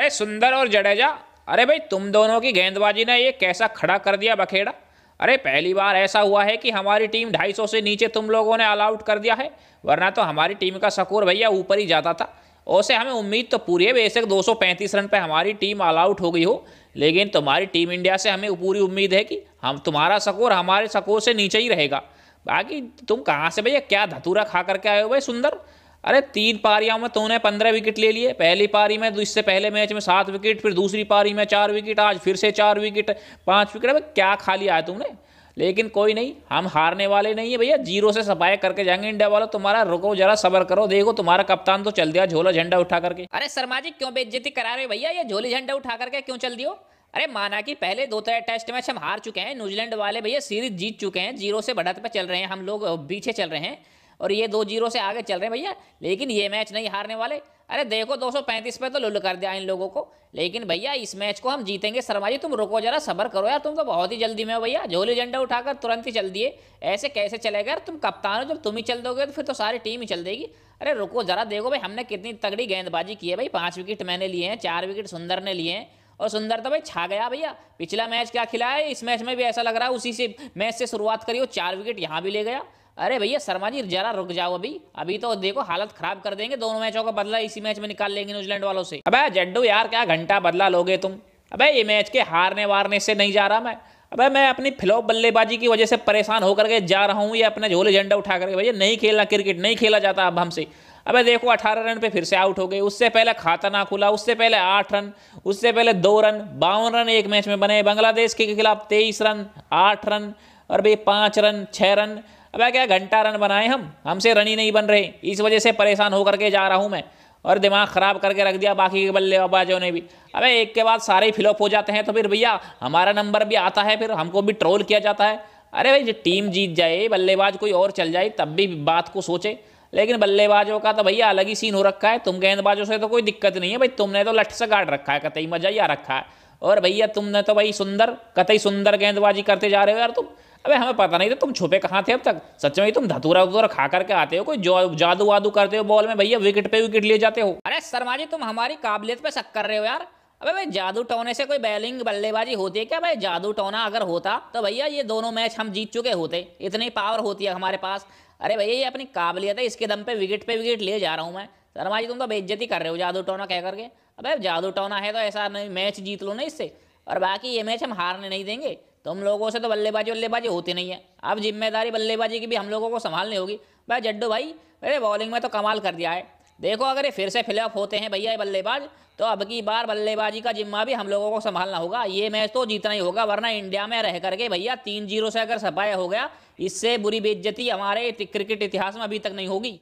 अरे सुंदर और जडेजा अरे भाई तुम दोनों की गेंदबाजी ने ये कैसा खड़ा कर दिया बखेड़ा अरे पहली बार ऐसा हुआ है कि हमारी टीम 250 से नीचे तुम लोगों ने ऑल आउट कर दिया है वरना तो हमारी टीम का स्कोर भैया ऊपर ही जाता था ओसे हमें उम्मीद तो पूरी है बेशक 235 रन पे हमारी टीम ऑल आउट हो गई हो लेकिन तुम्हारी टीम इंडिया से हमें पूरी उम्मीद है कि हम तुम्हारा स्कोर हमारे स्कोर से नीचे ही रहेगा बाकी तुम कहाँ से भैया क्या धतूरा खा करके आए हो भाई सुंदर अरे तीन पारियों में तूने पंद्रह विकेट ले लिए पहली पारी में तो इससे पहले मैच में सात विकेट फिर दूसरी पारी में चार विकेट आज फिर से चार विकेट पांच विकेट अभी क्या खा लिया है तुमने लेकिन कोई नहीं हम हारने वाले नहीं है भैया जीरो से सफाई करके जाएंगे इंडिया वालों तुम्हारा रुको जरा सबर करो देखो तुम्हारा कप्तान तो चल दिया झोला झंडा उठा करके अरे शर्मा जी क्यों बेज्जती करा रहे भैया ये झोली झंडा उठा करके क्यों चल दियो अरे माना कि पहले दो तरह टेस्ट मैच हम हार चुके हैं न्यूजीलैंड वाले भैया सीरीज जीत चुके हैं जीरो से बढ़त पर चल रहे हैं हम लोग पीछे चल रहे हैं और ये दो जीरो से आगे चल रहे हैं भैया लेकिन ये मैच नहीं हारने वाले अरे देखो 235 पे तो लुल कर दिया इन लोगों को लेकिन भैया इस मैच को हम जीतेंगे शर्मा जी तुम रुको जरा सबर करो यार तुम तो बहुत ही जल्दी में हो भैया झोली झंडा उठाकर तुरंत ही चल दिए ऐसे कैसे चलेगा यार तुम कप्तान हो जब तुम ही चल दोगे तो फिर तो सारी टीम ही चल देगी अरे रुको जरा देखो भाई हमने कितनी तगड़ी गेंदबाजी की है भाई पाँच विकेट मैंने लिए हैं चार विकेट सुंदर ने लिए हैं और सुंदर तो भाई छा गया भैया पिछला मैच क्या खिलाया इस मैच में भी ऐसा लग रहा है उसी से मैच से शुरुआत करी और चार विकेट यहाँ भी ले गया अरे भैया शर्मा जी जरा रुक जाओ अभी अभी तो देखो हालत खराब कर देंगे दोनों मैचों का बदला इसी मैच में निकाल लेंगे न्यूजीलैंड वालों से अबे जड्डू यार क्या घंटा बदला लोगे तुम अबे ये मैच के हारने वारने से नहीं जा रहा मैं अबे मैं अपनी फ्लॉप बल्लेबाजी की वजह से परेशान होकर के जा रहा हूँ या अपने झोले झंडा उठा करके भैया नहीं खेलना क्रिकेट नहीं खेला जाता अब हमसे अबे देखो अठारह रन पे फिर से आउट हो गए उससे पहले खाता ना खुला उससे पहले आठ रन उससे पहले दो रन बावन रन एक मैच में बने बांग्लादेश के खिलाफ तेईस रन आठ रन और भाई पाँच रन छः रन अब क्या घंटा रन बनाए हम हमसे रन ही नहीं बन रहे इस वजह से परेशान होकर के जा रहा हूँ मैं और दिमाग ख़राब करके रख दिया बाकी के बल्लेबाजों ने भी अबे एक के बाद सारे फिलअप हो जाते हैं तो फिर भैया हमारा नंबर भी आता है फिर हमको भी ट्रोल किया जाता है अरे भाई टीम जीत जाए बल्लेबाज कोई और चल जाए तब भी बात को सोचे लेकिन बल्लेबाजों का तो भैया अलग ही सीन हो रखा है तुम गेंदबाजों से तो कोई दिक्कत नहीं है भाई तुमने तो लठ से गाड़ रखा है कतई मजा ही आ रखा है और भैया तुमने तो भाई सुंदर कतई सुंदर गेंदबाजी करते जा रहे हो यार तुम अबे हमें पता नहीं था तुम छुपे कहाँ थे अब तक सच में तुम धतूरा वतूरा खा करके आते हो कोई जादू वादू करते हो बॉल में भैया विकेट पे विकेट ले जाते हो अरे शर्मा जी तुम हमारी काबिलियत पे शक कर रहे हो यार अबे भाई जादू टोने से कोई बैलिंग बल्लेबाजी होती है क्या भाई जादू टोना अगर होता तो भैया ये दोनों मैच हम जीत चुके होते इतनी पावर होती है हमारे पास अरे भैया ये अपनी काबिलियत है इसके दम पे विकेट पे विकेट ले जा रहा हूँ मैं शर्मा जी तुम तो बेइज्जती कर रहे हो जादू टोना कह करके अब जादू टोना है तो ऐसा नहीं मैच जीत लो ना इससे और बाकी ये मैच हम हारने नहीं देंगे तुम लोगों से तो बल्लेबाजी बल्लेबाजी होती नहीं है अब जिम्मेदारी बल्लेबाजी की भी हम लोगों को संभालनी होगी भाई जड्डू भाई अरे बॉलिंग में तो कमाल कर दिया है देखो अगर ये फिर से फिल होते हैं भैया बल्लेबाज तो अब की बार बल्लेबाजी का जिम्मा भी हम लोगों को संभालना होगा ये मैच तो जीतना ही होगा वरना इंडिया में रह करके भैया तीन जीरो से अगर सफाया हो गया इससे बुरी बेज्जती हमारे क्रिकेट इतिहास में अभी तक नहीं होगी